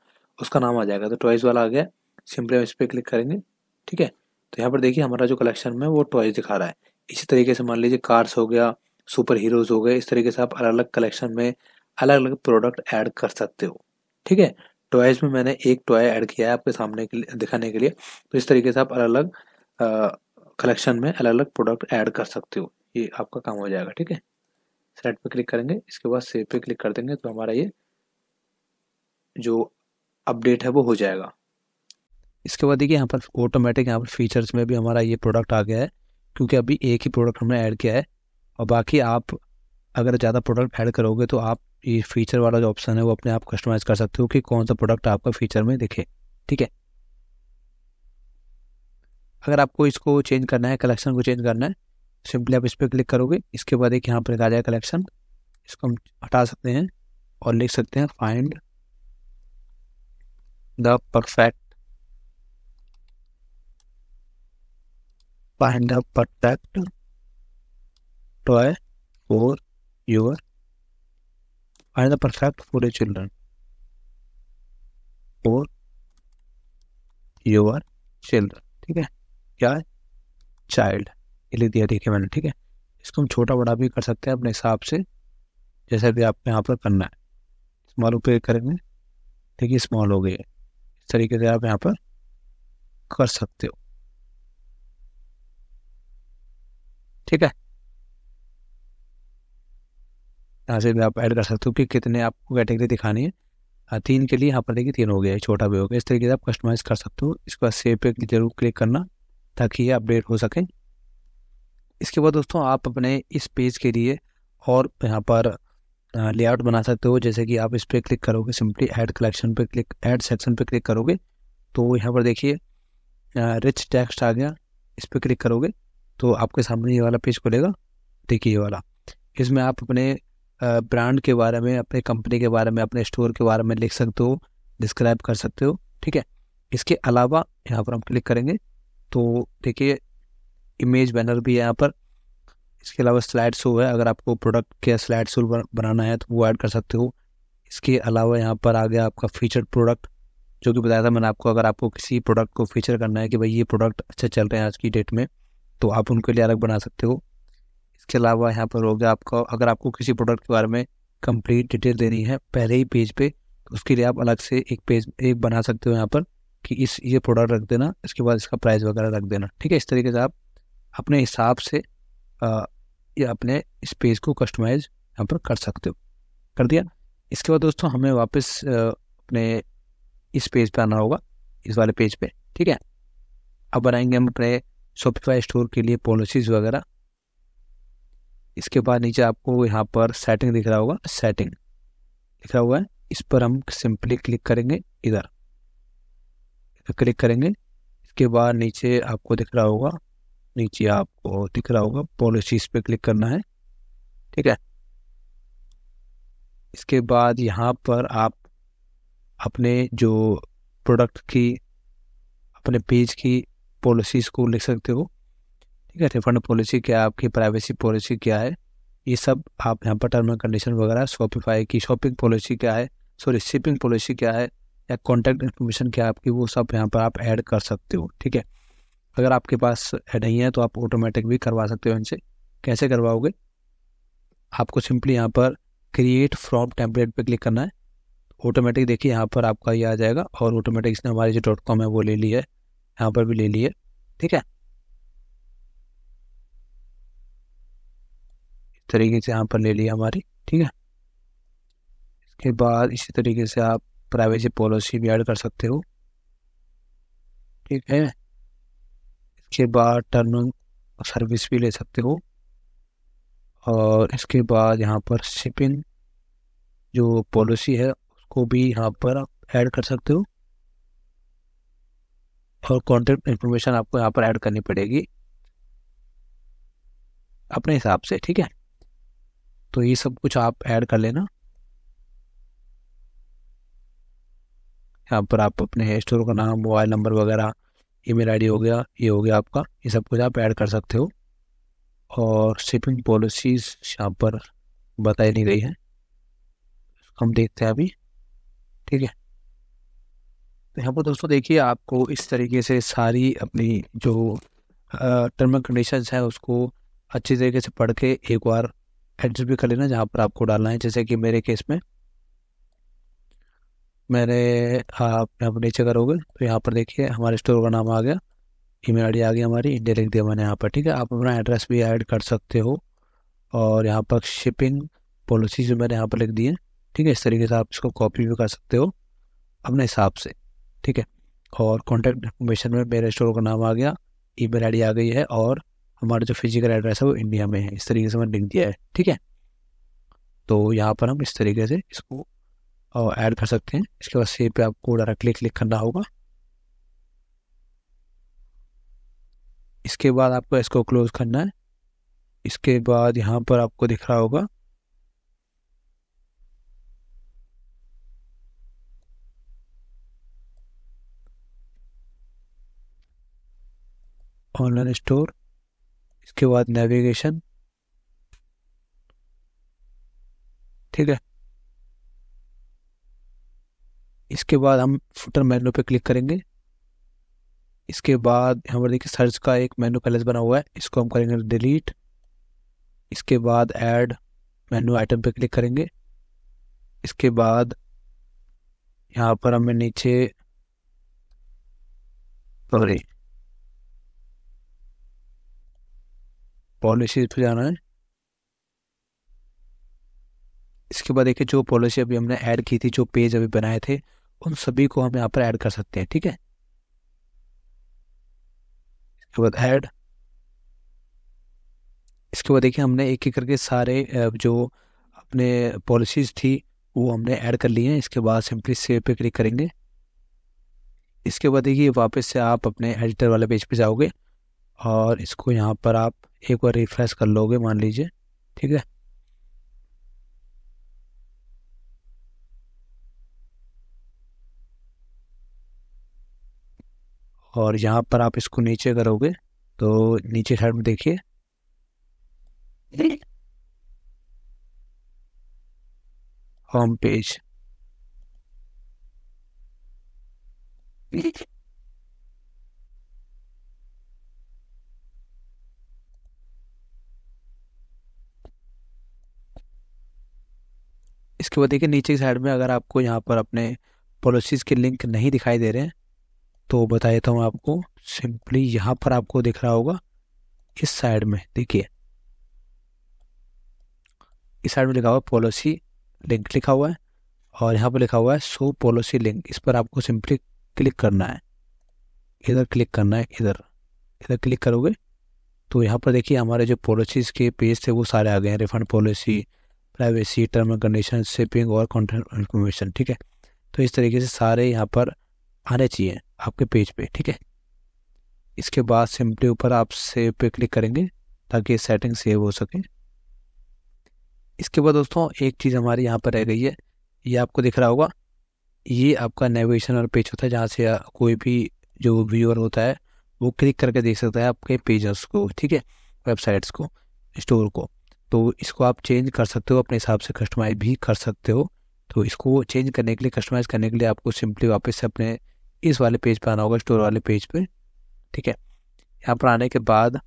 उसका नाम आ जाएगा तो ट्वाइस वाला आ गया सिंपली हम इस पर क्लिक करेंगे ठीक है तो यहाँ पर देखिए हमारा जो कलेक्शन में वो टॉयज दिखा रहा है इसी तरीके से मान लीजिए कार्स हो गया सुपर हीरोज हो गए इस तरीके से आप अलग अलग कलेक्शन में अलग अलग प्रोडक्ट ऐड कर सकते हो ठीक है टॉयज में मैंने एक टॉय ऐड किया है आपके सामने के लिए दिखाने के लिए तो इस तरीके से आप अलग अलग कलेक्शन में अलग अलग प्रोडक्ट ऐड कर सकते हो ये आपका काम हो जाएगा ठीक है सेलेक्ट पे क्लिक करेंगे इसके बाद सेव पे क्लिक कर देंगे तो हमारा ये जो अपडेट है वो हो जाएगा इसके बाद देखिए यहाँ पर ऑटोमेटिक यहाँ पर फीचर्स में भी हमारा ये प्रोडक्ट आ गया है क्योंकि अभी एक ही प्रोडक्ट हमने ऐड किया है और बाकी आप अगर ज़्यादा प्रोडक्ट ऐड करोगे तो आप ये फीचर वाला जो ऑप्शन है वो अपने आप कस्टमाइज़ कर सकते हो कि कौन सा प्रोडक्ट आपका फीचर में दिखे ठीक है अगर आपको इसको चेंज करना है कलेक्शन को चेंज करना है सिंपली आप इस पर क्लिक करोगे इसके बाद एक यहाँ पर आ जाए कलेक्शन इसको हम हटा सकते हैं और लिख सकते हैं find the perfect find the perfect toy for your find the perfect for your children for your children ठीक है क्या चाइल्ड ये लिख दिया ठीक है मैंने ठीक है इसको हम छोटा बड़ा भी कर सकते हैं अपने हिसाब से जैसे भी आपको यहाँ पर करना है स्मॉल ऊपर करेंगे ठीक है स्मॉल हो गई है इस तरीके से आप यहाँ पर कर सकते हो ठीक है यहाँ से आप ऐड कर सकते हो कि कितने आपको कैटेगरी दिखानी है हाँ, तीन के लिए यहाँ पर देखिए तीन हो गया छोटा भी हो गया इस तरीके से आप कस्टमाइज़ कर सकते हो इसके बाद सेव पे जरूर क्लिक करना ताकि ये अपडेट हो सके इसके बाद दोस्तों आप अपने इस पेज के लिए और यहाँ पर लेआउट बना सकते हो जैसे कि आप इस पर क्लिक करोगे सिंपली ऐड कलेक्शन पे क्लिक ऐड सेक्शन पे क्लिक करोगे तो यहाँ पर देखिए रिच टेक्स्ट आ गया इस पर क्लिक करोगे तो आपके सामने ये वाला पेज खुलेगा देखिए ये वाला इसमें आप अपने ब्रांड के बारे में अपने कंपनी के बारे में अपने स्टोर के बारे में लिख सकते हो डिस्क्राइब कर सकते हो ठीक है इसके अलावा यहाँ पर हम क्लिक करेंगे तो देखिए इमेज बैनर भी है यहाँ पर इसके अलावा स्लाइड शो है अगर आपको प्रोडक्ट के स्लाइड शो बनाना है तो वो ऐड कर सकते हो इसके अलावा यहाँ पर आ गया आपका फ़ीचर प्रोडक्ट जो कि बताया था मैंने आपको अगर आपको किसी प्रोडक्ट को फीचर करना है कि भाई ये प्रोडक्ट अच्छे चल रहे हैं आज की डेट में तो आप उनके लिए अलग बना सकते हो इसके अलावा यहाँ पर हो गया आपका अगर आपको किसी प्रोडक्ट के बारे में कंप्लीट डिटेल देनी है पहले ही पेज पे तो उसके लिए आप अलग से एक पेज एक बना सकते हो यहाँ पर कि इस ये प्रोडक्ट रख देना इसके बाद इसका प्राइस वगैरह रख देना ठीक है इस तरीके से आप अपने हिसाब से या अपने इस पेज को कस्टमाइज यहाँ पर कर सकते हो कर दिया इसके बाद दोस्तों हमें वापस अपने इस पेज पे आना होगा इस वाले पेज पे ठीक है अब बनाएंगे हम अपने शॉपिफाई स्टोर के लिए पॉलिसीज़ वगैरह इसके बाद नीचे आपको यहाँ पर सेटिंग दिख रहा होगा सेटिंग दिख रहा हुआ है इस पर हम सिंपली क्लिक करेंगे इधर क्लिक करेंगे इसके बाद नीचे आपको दिख रहा होगा नीचे आपको दिख रहा होगा पॉलिसीज पे क्लिक करना है ठीक है इसके बाद यहाँ पर आप अपने जो प्रोडक्ट की अपने पेज की पॉलिसीज़ को लिख सकते हो ठीक है रिफंड पॉलिसी क्या है आपकी प्राइवेसी पॉलिसी क्या है ये सब आप यहाँ पर टर्म एंड कंडीशन वगैरह शॉपिफाई की शॉपिंग पॉलिसी क्या है सॉरी शिपिंग पॉलिसी क्या है या कॉन्टैक्ट इन्फॉर्मेशन क्या है आपकी वो सब यहाँ पर आप ऐड कर सकते हो ठीक है अगर आपके पास नहीं है तो आप ऑटोमेटिक भी करवा सकते हो इनसे कैसे करवाओगे आपको सिंपली यहाँ पर क्रिएट फ्रॉम टेम्पलेट पर क्लिक करना है ऑटोमेटिक देखिए यहाँ पर आपका ये आ जाएगा और ऑटोमेटिक इसने हमारी जो डॉट कॉम है वो ले ली है यहाँ पर भी ले लिए ठीक है इस तरीके से यहाँ पर ले लिया हमारी ठीक है इसके बाद इसी तरीके से आप प्राइवेसी पॉलिसी भी ऐड कर सकते हो ठीक है इसके बाद टर्म सर्विस भी ले सकते हो और इसके बाद यहाँ पर शिपिंग जो पॉलिसी है उसको भी यहाँ पर आप ऐड कर सकते हो और कॉन्टैक्ट इन्फॉर्मेशन आपको यहाँ पर ऐड करनी पड़ेगी अपने हिसाब से ठीक है तो ये सब कुछ आप ऐड कर लेना यहाँ पर आप अपने स्टोर का नाम मोबाइल नंबर वगैरह ईमेल आईडी हो गया ये हो गया आपका ये सब कुछ आप ऐड कर सकते हो और शिपिंग पॉलिसीज यहाँ पर बताई नहीं गई है हम देखते हैं अभी ठीक है तो यहाँ पर दोस्तों देखिए आपको इस तरीके से सारी अपनी जो टर्म एंड कंडीशंस है उसको अच्छी तरीके से पढ़ के एक बार एडजस्ट भी कर लेना जहाँ पर आपको डालना है जैसे कि मेरे केस में मैंने आप यहाँ पर नीचे करोगे तो यहाँ पर देखिए हमारे स्टोर का नाम आ गया ई मेल आ गई हमारी इंडिया लिख दिया मैंने यहाँ पर ठीक है आप अपना एड्रेस भी ऐड कर सकते हो और यहाँ पर शिपिंग पॉलिसी जो मैंने यहाँ पर लिख दी है ठीक है इस तरीके से आप इसको कॉपी भी कर सकते हो अपने हिसाब से ठीक है और कॉन्टैक्ट इन्फॉर्मेशन में मेरे स्टोर का नाम आ गया ईमेल आईडी आ गई है और हमारा जो फिजिकल एड्रेस है वो इंडिया में है इस तरीके से मैंने लिख दिया है ठीक है तो यहाँ पर हम इस तरीके से इसको ऐड कर सकते हैं इसके बाद सेव पे आपको डायरेक्टली क्लिक करना होगा इसके बाद आपको इसको क्लोज करना है इसके बाद यहाँ पर आपको दिख रहा होगा ऑनलाइन स्टोर इसके बाद नेविगेशन ठीक है इसके बाद हम फुटर मेनू पे क्लिक करेंगे इसके बाद हमारे देखिए सर्च का एक मेनू पहले बना हुआ है इसको हम करेंगे डिलीट इसके बाद ऐड मेनू आइटम पे क्लिक करेंगे इसके बाद यहाँ पर हमें नीचे सॉरी पॉलिसी पर जाना है इसके बाद देखिए जो पॉलिसी अभी हमने ऐड की थी जो पेज अभी बनाए थे उन सभी को हम यहाँ पर ऐड कर सकते हैं ठीक है इसके बाद ऐड इसके बाद देखिए हमने एक एक करके सारे जो अपने पॉलिसीज थी वो हमने ऐड कर ली हैं इसके बाद सिंपली सेव पे क्लिक करेंगे इसके बाद देखिए वापस से आप अपने एडिटर वाले पेज पे जाओगे और इसको यहाँ पर आप एक बार रिफ्रेश कर लोगे मान लीजिए ठीक है और यहाँ पर आप इसको नीचे करोगे तो नीचे साइड में देखिए होम पेज इसके बाद देखिए नीचे की साइड में अगर आपको यहाँ पर अपने पॉलिसीज़ के लिंक नहीं दिखाई दे रहे हैं तो बता देता हूँ आपको सिंपली यहाँ पर आपको दिख रहा होगा इस साइड में देखिए इस साइड में लिखा हुआ पॉलिसी लिंक लिखा हुआ है और यहाँ पर लिखा हुआ है सो पॉलिसी लिंक इस पर आपको सिंपली क्लिक करना है इधर क्लिक करना है इधर इधर क्लिक करोगे तो यहाँ पर देखिए हमारे जो पॉलिसीज़ के पेज थे वो सारे आ गए हैं refund policy privacy term and condition shipping और कॉन्टेंट इन्फॉर्मेशन ठीक है तो इस तरीके से सारे यहाँ पर आने चाहिए आपके पेज पे ठीक है इसके बाद सिंपली ऊपर आप सेव पे क्लिक करेंगे ताकि सेटिंग सेव हो सके इसके बाद दोस्तों एक चीज़ हमारी यहाँ पर रह गई है ये आपको दिख रहा होगा ये आपका नेविगेशन और पेज होता है जहाँ से कोई भी जो व्यूअर होता है वो क्लिक करके देख सकता है आपके पेजेस को ठीक है वेबसाइट्स को स्टोर को तो इसको आप चेंज कर सकते हो अपने हिसाब से कस्टमाइज भी कर सकते हो तो इसको चेंज करने के लिए कस्टमाइज़ करने के लिए आपको सिंपली वापस से अपने इस वाले पेज पर आना होगा स्टोर वाले पेज पर ठीक है यहाँ पर आने के बाद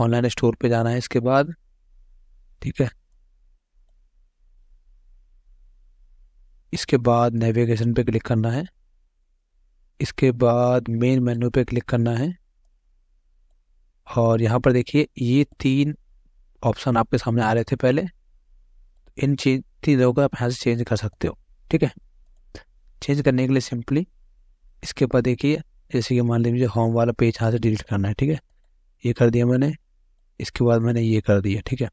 ऑनलाइन स्टोर पे जाना है इसके बाद ठीक है इसके बाद नेविगेशन पे क्लिक करना है इसके बाद मेन मेन्यू पे क्लिक करना है और यहाँ पर देखिए ये तीन ऑप्शन आपके सामने आ रहे थे पहले इन चीज चीज़ों को आप यहाँ से चेंज कर सकते हो ठीक है चेंज करने के लिए सिंपली इसके ऊपर देखिए जैसे कि मान लीजिए होम वाला पेज यहाँ से डिलीट करना है ठीक है ये कर दिया मैंने इसके बाद मैंने ये कर दिया ठीक है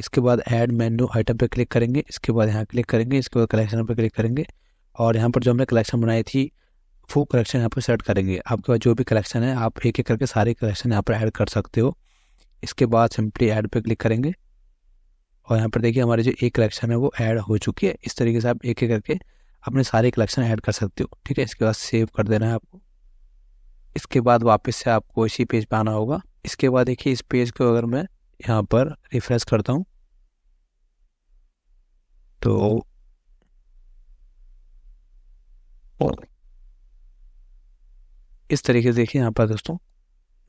इसके बाद ऐड मेन्यू आइटम पर क्लिक करेंगे इसके बाद यहाँ क्लिक करेंगे इसके बाद कलेक्शन पर क्लिक करेंगे और यहाँ पर जो हमने कलेक्शन बनाई थी वो कलेक्शन यहाँ पर सेट करेंगे आपके पास जो भी कलेक्शन है आप एक एक करके सारे कलेक्शन यहाँ पर ऐड कर सकते हो इसके बाद सिंपली ऐड पे क्लिक करेंगे और यहाँ पर देखिए हमारी जो एक कलेक्शन है वो ऐड हो चुकी है इस तरीके से आप एक एक करके अपने सारे कलेक्शन ऐड कर सकते हो ठीक है इसके बाद सेव कर देना है आपको इसके बाद वापस से आपको इसी पेज पर आना होगा इसके बाद देखिए इस पेज को अगर मैं यहाँ पर रिफ्रेश करता हूँ तो इस तरीके से देखिए यहाँ पर दोस्तों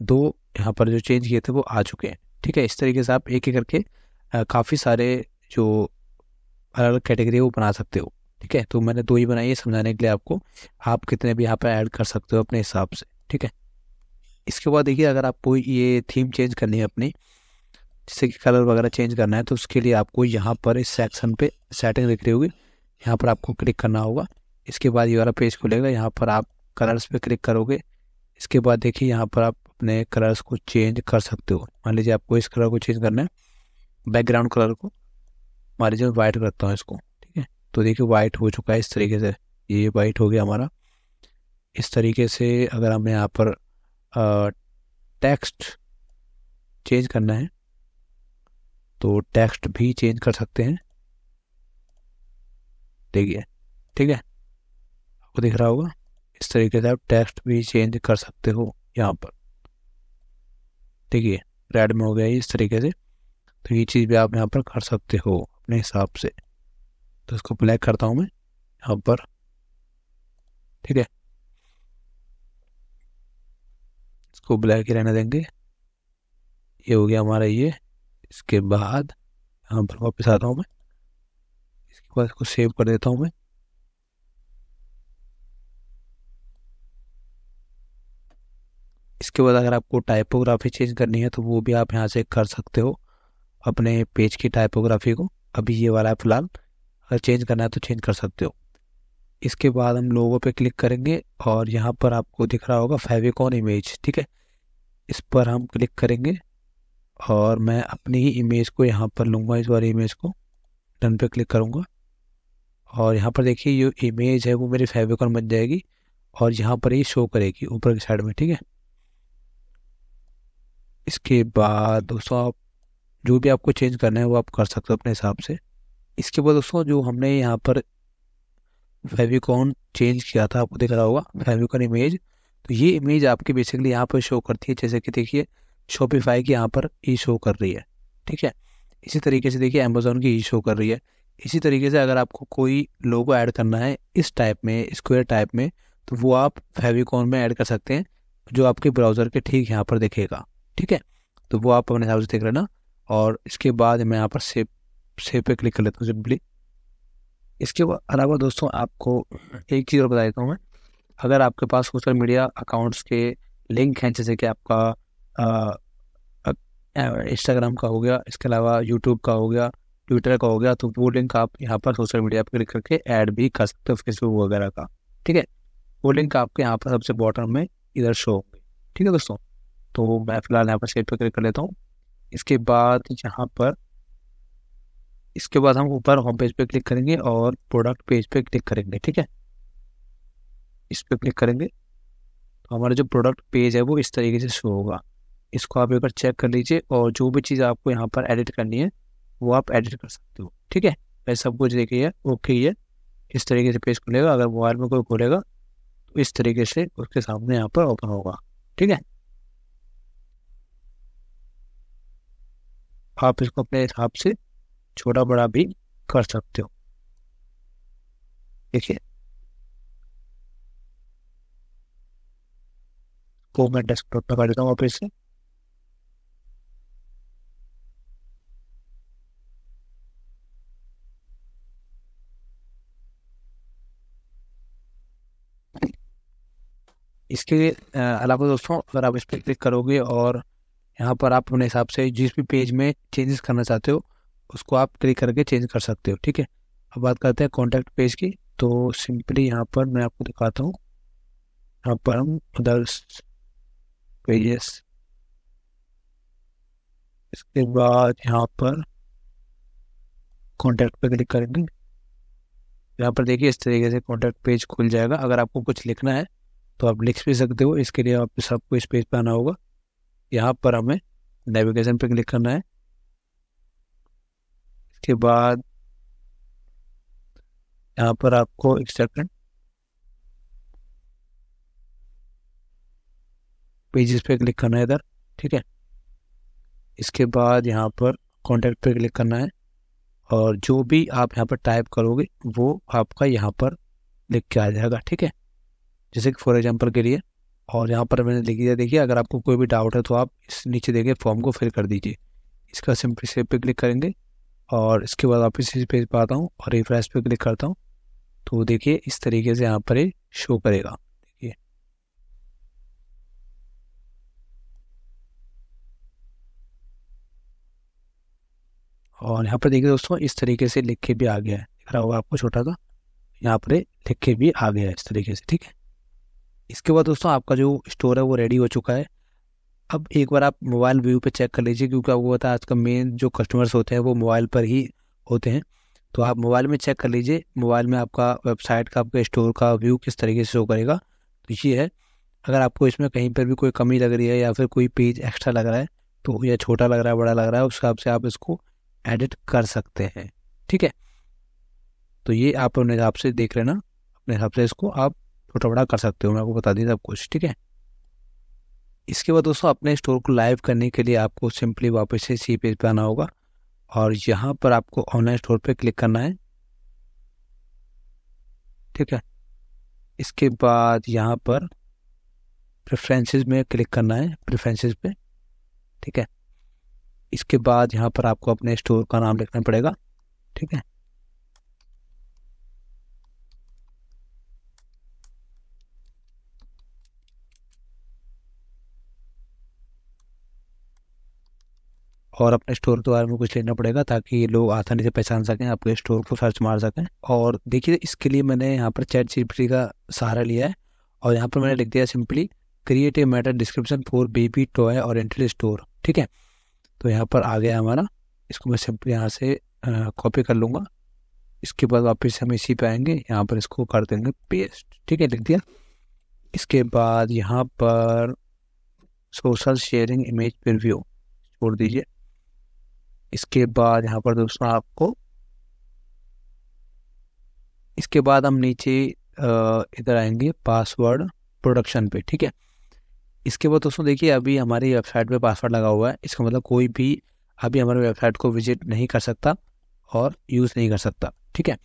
दो यहाँ पर जो चेंज किए थे वो आ चुके हैं ठीक है इस तरीके से आप एक एक करके काफ़ी सारे जो अलग अलग कैटेगरी है वो बना सकते हो ठीक है तो मैंने दो ही बनाई है समझाने के लिए आपको आप कितने भी यहाँ पर ऐड कर सकते हो अपने हिसाब से ठीक है इसके बाद देखिए अगर आपको ये थीम चेंज करनी है अपनी जैसे कि कलर वगैरह चेंज करना है तो उसके लिए आपको यहाँ पर इस सेक्शन पे सेटिंग दिख रही होगी यहाँ पर आपको क्लिक करना होगा इसके बाद ये वाला पेज खुलेगा यहाँ पर आप कलर्स पे क्लिक करोगे इसके बाद देखिए यहाँ पर आप अपने कलर्स को चेंज कर सकते हो मान लीजिए आपको इस कलर को चेंज करना है बैकग्राउंड कलर को मान लीजिए मैं वाइट करता हूँ इसको ठीक है तो देखिए वाइट हो चुका है इस तरीके से ये वाइट हो गया हमारा इस तरीके से अगर हमें यहाँ पर टेक्स्ट चेंज करना है तो टेक्स्ट भी चेंज कर सकते हैं देखिए ठीक है आपको दिख रहा होगा इस तरीके से आप टेक्स्ट भी चेंज कर सकते हो यहाँ पर ठीक है रेड में हो गया इस तरीके से तो ये चीज़ भी आप यहाँ पर कर सकते हो अपने हिसाब से तो इसको ब्लैक करता हूँ मैं यहाँ पर ठीक है इसको ब्लैक ही रहने देंगे ये हो गया हमारा ये इसके बाद यहाँ पर वापस आता हूँ मैं इसके बाद इसको सेव कर देता हूँ मैं इसके बाद अगर आपको टाइपोग्राफी चेंज करनी है तो वो भी आप यहाँ से कर सकते हो अपने पेज की टाइपोग्राफी को अभी ये वाला है फिलहाल अगर चेंज करना है तो चेंज कर सकते हो इसके बाद हम लोगों पे क्लिक करेंगे और यहाँ पर आपको दिख रहा होगा फेविकॉन इमेज ठीक है इस पर हम क्लिक करेंगे और मैं अपनी ही इमेज को यहाँ पर लूँगा इस वाली इमेज को डन पे क्लिक करूँगा और यहाँ पर देखिए ये इमेज है वो मेरी फेविकॉन बन जाएगी और यहाँ पर ये शो करेगी ऊपर की साइड में ठीक है इसके बाद दोस्तों आप जो भी आपको चेंज करना है वो आप कर सकते हो अपने हिसाब से इसके बाद दोस्तों जो हमने यहाँ पर फेविकॉन चेंज किया था आपको दिख रहा होगा फेविकॉन इमेज तो ये इमेज आपके बेसिकली यहाँ पर शो करती है जैसे कि देखिए शॉपिफाई की यहाँ पर ई शो कर रही है ठीक है इसी तरीके से देखिए अमेजोन की ई शो कर रही है इसी तरीके से अगर आपको कोई लोगो ऐड करना है इस टाइप में स्क्वायर टाइप में तो वो आप फेविकॉन में ऐड कर सकते हैं जो आपके ब्राउज़र के ठीक यहाँ पर दिखेगा ठीक है तो वो आप अपने हिसाब से देख लेना और इसके बाद मैं यहाँ पर सेव सेव पे क्लिक कर लेता हूँ सिंपली इसके अलावा दोस्तों आपको एक चीज़ और बता देता हूँ मैं अगर आपके पास सोशल मीडिया अकाउंट्स के लिंक हैं जैसे कि आपका इंस्टाग्राम का हो गया इसके अलावा यूट्यूब का हो गया ट्विटर का हो गया तो वो लिंक आप यहाँ पर सोशल मीडिया पर क्लिक करके ऐड भी कर सकते हो फेसबुक वगैरह का ठीक है वो लिंक आपके यहाँ पर सबसे बॉटम में इधर शो होंगे ठीक है दोस्तों तो मैं फिलहाल यहाँ पर सेट वगैरह कर लेता हूँ इसके बाद यहाँ पर इसके बाद हम ऊपर होम पेज पे क्लिक करेंगे और प्रोडक्ट पेज पे क्लिक करेंगे ठीक है इस पर क्लिक करेंगे तो हमारा जो प्रोडक्ट पेज है वो इस तरीके से शो होगा इसको आप एक बार चेक कर लीजिए और जो भी चीज़ आपको यहाँ पर एडिट करनी है वो आप एडिट कर सकते हो ठीक है मैं सब कुछ देखिए ओके ही है इस तरीके से पेज खुलेगा अगर मोबाइल में कोई खोलेगा तो इस तरीके से उसके सामने यहाँ पर ओपन होगा ठीक है आप इसको अपने हिसाब से छोटा बड़ा भी कर सकते हो देखिए को मैं डेस्कटॉप पर कर देता हूँ ऑफिस से इसके अलावा दोस्तों अगर आप इस पर क्लिक करोगे और यहाँ पर आप अपने हिसाब से जिस भी पेज में चेंजेस करना चाहते हो उसको आप क्लिक करके चेंज कर सकते हो ठीक है अब बात करते हैं कॉन्टैक्ट पेज की तो सिंपली यहाँ पर मैं आपको दिखाता हूँ यहाँ पर हम अदर्स पेजेस इसके बाद यहाँ पर कॉन्टैक्ट पर क्लिक करेंगे यहाँ पर देखिए इस तरीके से कॉन्टैक्ट पेज खुल जाएगा अगर आपको कुछ लिखना है तो आप लिख भी सकते हो इसके लिए आप सबको इस पेज पर आना होगा यहाँ पर हमें नेविगेशन पे क्लिक करना है इसके बाद यहाँ पर आपको एक सेकंड पेजेस पे क्लिक करना है इधर ठीक है इसके बाद यहाँ पर कॉन्टैक्ट पे क्लिक करना है और जो भी आप यहाँ पर टाइप करोगे वो आपका यहाँ पर लिख के आ जाएगा ठीक है जैसे कि फॉर एग्जांपल के लिए और यहाँ पर मैंने लिख दिया देखिए अगर आपको कोई भी डाउट है तो आप इस नीचे देखिए फॉर्म को फिल कर दीजिए इसका सिंपली सेव पे क्लिक करेंगे और इसके बाद आप इस पेज पर आता हूँ और रिफ्रेश पे क्लिक करता हूँ तो देखिए इस तरीके से यहाँ पर ये शो करेगा देखिए और यहाँ पर देखिए दोस्तों इस तरीके से लिख के भी आ गया है दिख रहा होगा आपको छोटा सा यहाँ पर लिख के भी आ गया है इस तरीके से ठीक है इसके बाद दोस्तों आपका जो स्टोर है वो रेडी हो चुका है अब एक बार आप मोबाइल व्यू पे चेक कर लीजिए क्योंकि आपको पता है आज का मेन जो कस्टमर्स होते हैं वो मोबाइल पर ही होते हैं तो आप मोबाइल में चेक कर लीजिए मोबाइल में आपका वेबसाइट का आपके स्टोर का व्यू किस तरीके से शो करेगा तो ये है अगर आपको इसमें कहीं पर भी कोई कमी लग रही है या फिर कोई पेज एक्स्ट्रा लग रहा है तो या छोटा लग रहा है बड़ा लग रहा है उस हिसाब से आप इसको एडिट कर सकते हैं ठीक है तो ये आप अपने हिसाब से देख लेना अपने हिसाब से इसको आप छोटा बड़ा कर सकते हो मैं आपको बता दी सब कुछ ठीक है इसके बाद दोस्तों अपने स्टोर को लाइव करने के लिए आपको सिंपली वापस से सी पेज पर आना होगा और यहाँ पर आपको ऑनलाइन स्टोर पर क्लिक करना है ठीक है इसके बाद यहाँ पर प्रेफरेंसेस में क्लिक करना है प्रेफरेंसेस पे ठीक है इसके बाद यहाँ पर आपको अपने स्टोर का नाम लिखना पड़ेगा ठीक है और अपने स्टोर के बारे में कुछ लेना पड़ेगा ताकि लोग आसानी से पहचान सकें आपके स्टोर को सर्च मार सकें और देखिए इसके लिए मैंने यहाँ पर चैट जी का सहारा लिया है और यहाँ पर मैंने लिख दिया simply creative matter description for baby toy और एंट्री स्टोर ठीक है तो यहाँ पर आ गया हमारा इसको मैं सिंपली यहाँ से कॉपी कर लूँगा इसके बाद वापस हम इसी पे आएंगे यहाँ पर इसको कर देंगे पेस्ट ठीक है लिख दिया इसके बाद यहाँ पर सोशल शेयरिंग इमेज प्रिव्यू छोड़ दीजिए इसके बाद यहाँ पर दोस्तों आपको इसके बाद हम नीचे इधर आएंगे पासवर्ड प्रोडक्शन पे ठीक है इसके बाद दोस्तों देखिए अभी हमारी वेबसाइट पे पासवर्ड लगा हुआ है इसका मतलब कोई भी अभी हमारे वेबसाइट को विजिट नहीं कर सकता और यूज़ नहीं कर सकता ठीक है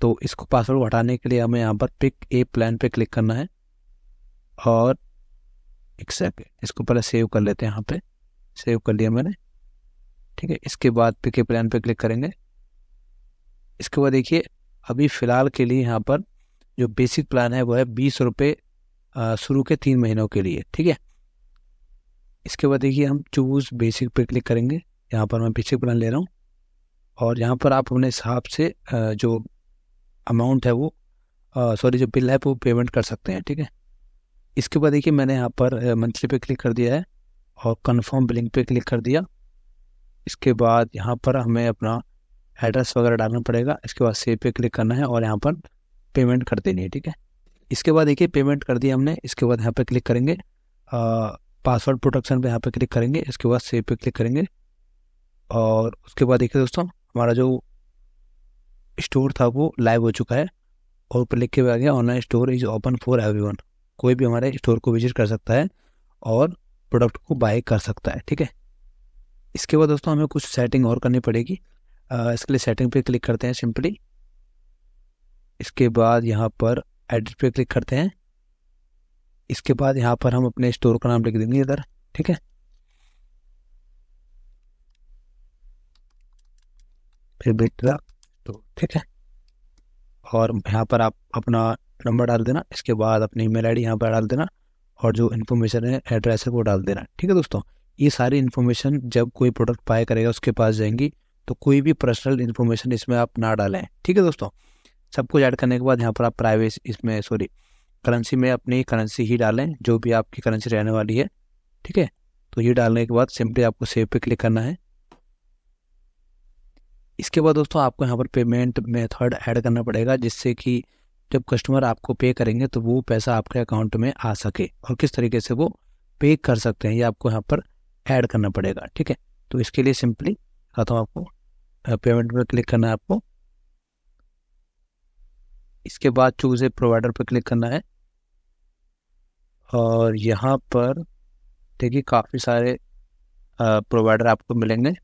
तो इसको पासवर्ड हटाने के लिए हमें यहाँ पर पिक ए प्लान पे क्लिक करना है और एक सेकेंड इसको पहले सेव कर लेते हैं यहाँ पे सेव कर लिया मैंने ठीक है इसके बाद पे के प्लान पे क्लिक करेंगे इसके बाद देखिए अभी फ़िलहाल के लिए यहाँ पर जो बेसिक प्लान है वो है बीस रुपये शुरू के तीन महीनों के लिए ठीक है इसके बाद देखिए हम चूज़ बेसिक पे क्लिक करेंगे यहाँ पर मैं बेसिक प्लान ले रहा हूँ और यहाँ पर आप अपने हिसाब से जो अमाउंट है वो सॉरी जो बिल है वो पेमेंट कर सकते हैं ठीक है इसके बाद देखिए मैंने यहाँ पर मंथली पे क्लिक कर दिया है और कन्फर्म बिलिंग पे क्लिक कर दिया इसके बाद यहाँ पर हमें अपना एड्रेस वगैरह डालना पड़ेगा इसके बाद सेव पे क्लिक करना है और यहाँ पर पेमेंट कर देनी है ठीक है इसके बाद देखिए पेमेंट कर दिया हमने इसके बाद यहाँ पे क्लिक करेंगे पासवर्ड प्रोटेक्शन पे यहाँ पे क्लिक करेंगे इसके बाद सेव पे क्लिक करेंगे और उसके बाद देखिए दोस्तों हमारा जो स्टोर था वो लाइव हो चुका है और ऊपर लिख के भी आ गया online store is open for everyone कोई भी हमारे स्टोर को विजिट कर सकता है और प्रोडक्ट को बाय कर सकता है ठीक है इसके बाद दोस्तों हमें कुछ सेटिंग और करनी पड़ेगी इसके लिए सेटिंग पे क्लिक करते हैं सिंपली इसके बाद यहाँ पर एडिट पे क्लिक करते हैं इसके बाद यहाँ पर हम अपने स्टोर का नाम लिख देंगे इधर ठीक है फिर बेटा तो ठीक है और यहाँ पर आप अपना नंबर डाल देना इसके बाद अपनी ईमेल आईडी यहाँ पर डाल देना और जो इन्फॉर्मेशन है एड्रेस है वो डाल देना ठीक है दोस्तों ये सारी इन्फॉर्मेशन जब कोई प्रोडक्ट बाय करेगा उसके पास जाएंगी तो कोई भी पर्सनल इन्फॉर्मेशन इसमें आप ना डालें ठीक है दोस्तों सब कुछ ऐड करने के बाद यहाँ पर आप प्राइवेसी इसमें सॉरी करेंसी में अपनी करेंसी ही डालें जो भी आपकी करेंसी रहने वाली है ठीक है तो ये डालने के बाद सिंपली आपको सेव पे क्लिक करना है इसके बाद दोस्तों आपको यहाँ पर पेमेंट मेथड ऐड करना पड़ेगा जिससे कि जब कस्टमर आपको पे करेंगे तो वो पैसा आपके अकाउंट में आ सके और किस तरीके से वो पे कर सकते हैं ये आपको यहाँ पर ऐड करना पड़ेगा ठीक है तो इसके लिए सिंपली खाता हूँ आपको पेमेंट पर क्लिक करना है आपको इसके बाद चूज ए प्रोवाइडर पर क्लिक करना है और यहाँ पर देखिए काफ़ी सारे प्रोवाइडर आपको मिलेंगे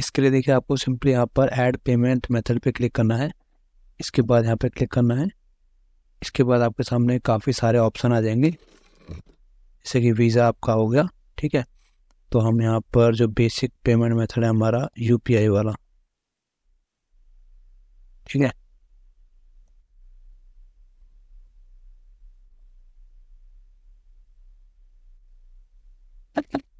इसके लिए देखिए आपको सिंपली यहाँ पर ऐड पेमेंट मेथड पे क्लिक करना है इसके बाद यहाँ पे क्लिक करना है इसके बाद आपके सामने काफ़ी सारे ऑप्शन आ जाएंगे जैसे कि वीज़ा आपका हो गया ठीक है तो हम यहाँ पर जो बेसिक पेमेंट मेथड है हमारा यू वाला ठीक है Okay.